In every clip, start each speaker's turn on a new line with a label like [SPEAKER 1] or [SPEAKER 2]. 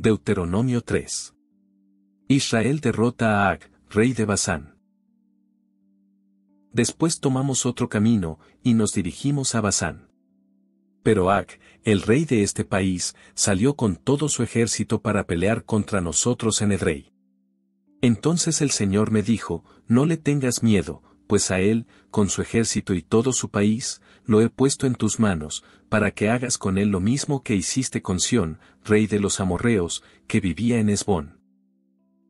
[SPEAKER 1] Deuteronomio 3. Israel derrota a Ag, rey de Basán. Después tomamos otro camino, y nos dirigimos a Basán. Pero Ag, el rey de este país, salió con todo su ejército para pelear contra nosotros en Edrei. Entonces el Señor me dijo, no le tengas miedo, pues a él, con su ejército y todo su país, lo he puesto en tus manos, para que hagas con él lo mismo que hiciste con Sión, rey de los amorreos, que vivía en Esbón.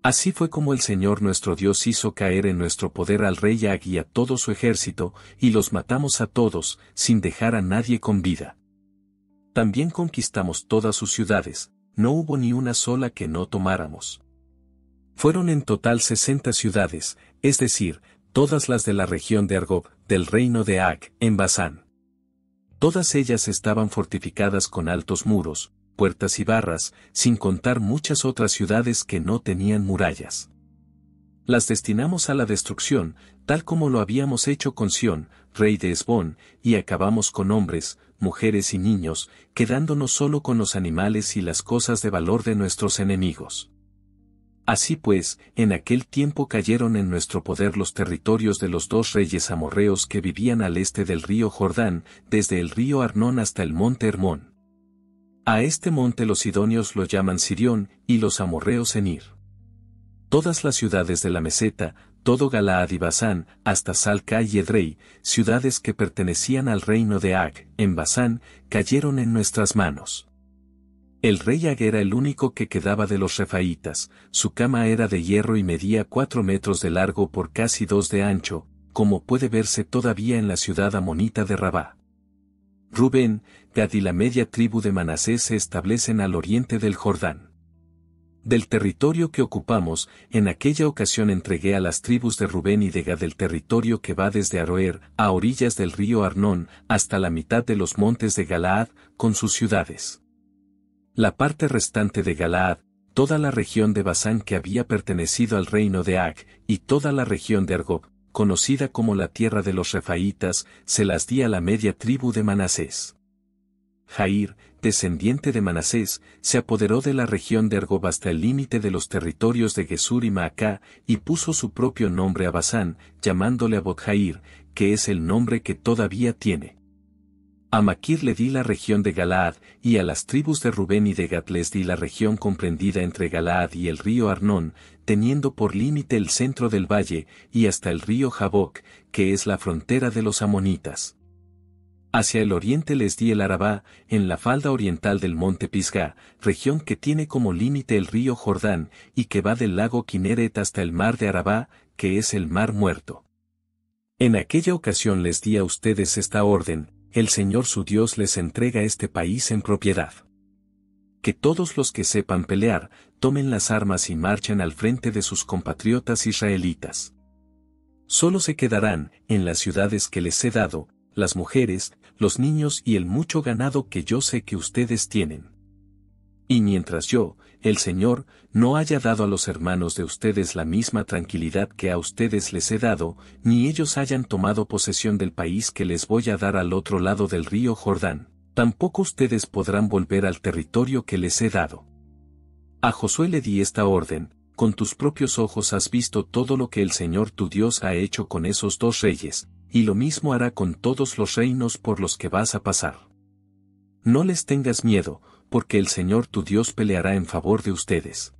[SPEAKER 1] Así fue como el Señor nuestro Dios hizo caer en nuestro poder al rey Ag y a todo su ejército, y los matamos a todos, sin dejar a nadie con vida. También conquistamos todas sus ciudades, no hubo ni una sola que no tomáramos. Fueron en total sesenta ciudades, es decir, todas las de la región de Argob, del reino de Ag, en Basán. Todas ellas estaban fortificadas con altos muros, puertas y barras, sin contar muchas otras ciudades que no tenían murallas. Las destinamos a la destrucción, tal como lo habíamos hecho con Sión, rey de Esbón, y acabamos con hombres, mujeres y niños, quedándonos solo con los animales y las cosas de valor de nuestros enemigos. Así pues, en aquel tiempo cayeron en nuestro poder los territorios de los dos reyes amorreos que vivían al este del río Jordán, desde el río Arnón hasta el monte Hermón. A este monte los sidonios lo llaman Sirión y los amorreos Enir. Todas las ciudades de la meseta, todo Galaad y Basán, hasta Salca y Edrei, ciudades que pertenecían al reino de Ag, en Basán, cayeron en nuestras manos. El rey Ag era el único que quedaba de los refaítas, su cama era de hierro y medía cuatro metros de largo por casi dos de ancho, como puede verse todavía en la ciudad amonita de Rabá. Rubén, Gad y la media tribu de Manasés se establecen al oriente del Jordán. Del territorio que ocupamos, en aquella ocasión entregué a las tribus de Rubén y de Gad el territorio que va desde Aroer, a orillas del río Arnón, hasta la mitad de los montes de Galaad, con sus ciudades. La parte restante de Galaad, toda la región de Basán que había pertenecido al reino de Ag, y toda la región de Ergob, conocida como la tierra de los Refaítas, se las di a la media tribu de Manasés. Jair, descendiente de Manasés, se apoderó de la región de Ergob hasta el límite de los territorios de Gesur y Maacá, y puso su propio nombre a Basán, llamándole a Jair, que es el nombre que todavía tiene. A Maquir le di la región de Galaad, y a las tribus de Rubén y de Gat les di la región comprendida entre Galaad y el río Arnón, teniendo por límite el centro del valle, y hasta el río Jaboc, que es la frontera de los amonitas. Hacia el oriente les di el Arabá, en la falda oriental del monte Pisga, región que tiene como límite el río Jordán, y que va del lago Kineret hasta el mar de Arabá, que es el mar muerto. En aquella ocasión les di a ustedes esta orden, el Señor su Dios les entrega este país en propiedad. Que todos los que sepan pelear, tomen las armas y marchen al frente de sus compatriotas israelitas. Solo se quedarán, en las ciudades que les he dado, las mujeres, los niños y el mucho ganado que yo sé que ustedes tienen. Y mientras yo, el Señor, no haya dado a los hermanos de ustedes la misma tranquilidad que a ustedes les he dado, ni ellos hayan tomado posesión del país que les voy a dar al otro lado del río Jordán, tampoco ustedes podrán volver al territorio que les he dado. A Josué le di esta orden, con tus propios ojos has visto todo lo que el Señor tu Dios ha hecho con esos dos reyes, y lo mismo hará con todos los reinos por los que vas a pasar. No les tengas miedo, porque el Señor tu Dios peleará en favor de ustedes.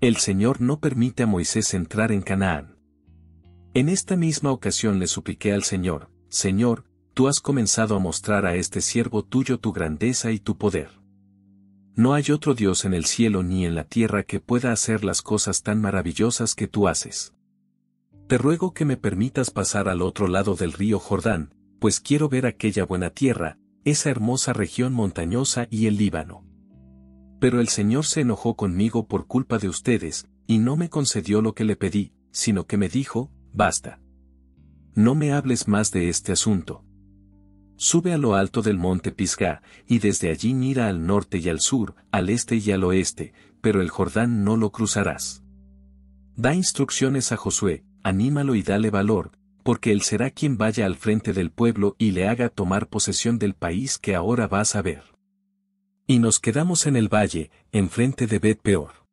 [SPEAKER 1] El Señor no permite a Moisés entrar en Canaán. En esta misma ocasión le supliqué al Señor, Señor, tú has comenzado a mostrar a este siervo tuyo tu grandeza y tu poder. No hay otro Dios en el cielo ni en la tierra que pueda hacer las cosas tan maravillosas que tú haces. Te ruego que me permitas pasar al otro lado del río Jordán, pues quiero ver aquella buena tierra, esa hermosa región montañosa y el Líbano. Pero el Señor se enojó conmigo por culpa de ustedes, y no me concedió lo que le pedí, sino que me dijo, basta. No me hables más de este asunto. Sube a lo alto del monte Pisgah, y desde allí mira al norte y al sur, al este y al oeste, pero el Jordán no lo cruzarás. Da instrucciones a Josué, anímalo y dale valor, porque él será quien vaya al frente del pueblo y le haga tomar posesión del país que ahora vas a ver. Y nos quedamos en el valle, enfrente de Bet Peor.